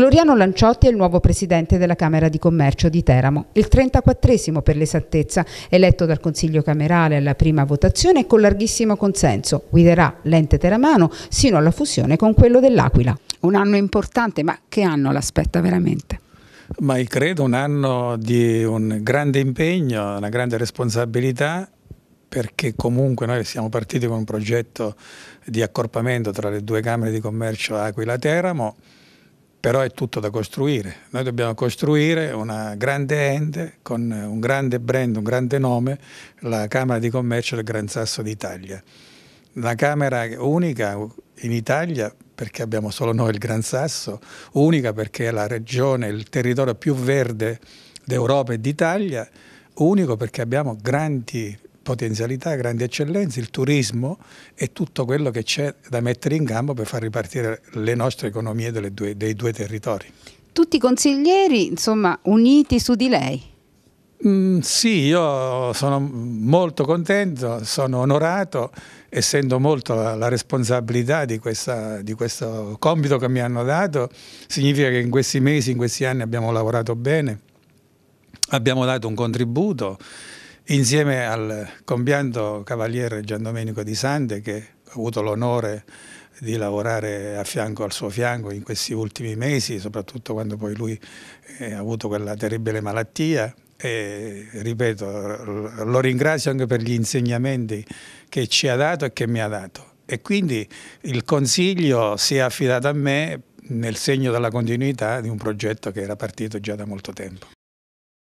Gloriano Lanciotti è il nuovo presidente della Camera di Commercio di Teramo, il 34 per l'esattezza, eletto dal Consiglio Camerale alla prima votazione e con larghissimo consenso. Guiderà l'ente teramano sino alla fusione con quello dell'Aquila. Un anno importante, ma che anno l'aspetta veramente? Ma io credo un anno di un grande impegno, una grande responsabilità perché comunque noi siamo partiti con un progetto di accorpamento tra le due Camere di Commercio Aquila-Teramo però è tutto da costruire. Noi dobbiamo costruire una grande ente con un grande brand, un grande nome, la Camera di Commercio del Gran Sasso d'Italia. Una Camera unica in Italia perché abbiamo solo noi il Gran Sasso, unica perché è la regione, il territorio più verde d'Europa e d'Italia, unico perché abbiamo grandi potenzialità, grandi eccellenze, il turismo e tutto quello che c'è da mettere in campo per far ripartire le nostre economie due, dei due territori. Tutti i consiglieri, insomma, uniti su di lei. Mm, sì, io sono molto contento, sono onorato, essendo molto la, la responsabilità di, questa, di, questo compito che mi hanno dato, significa che in questi mesi, in questi anni abbiamo lavorato bene, abbiamo dato un contributo insieme al compianto cavaliere Gian Domenico Di Sante che ho avuto l'onore di lavorare a fianco, al suo fianco in questi ultimi mesi, soprattutto quando poi lui eh, ha avuto quella terribile malattia e ripeto, lo ringrazio anche per gli insegnamenti che ci ha dato e che mi ha dato. E quindi il consiglio si è affidato a me nel segno della continuità di un progetto che era partito già da molto tempo.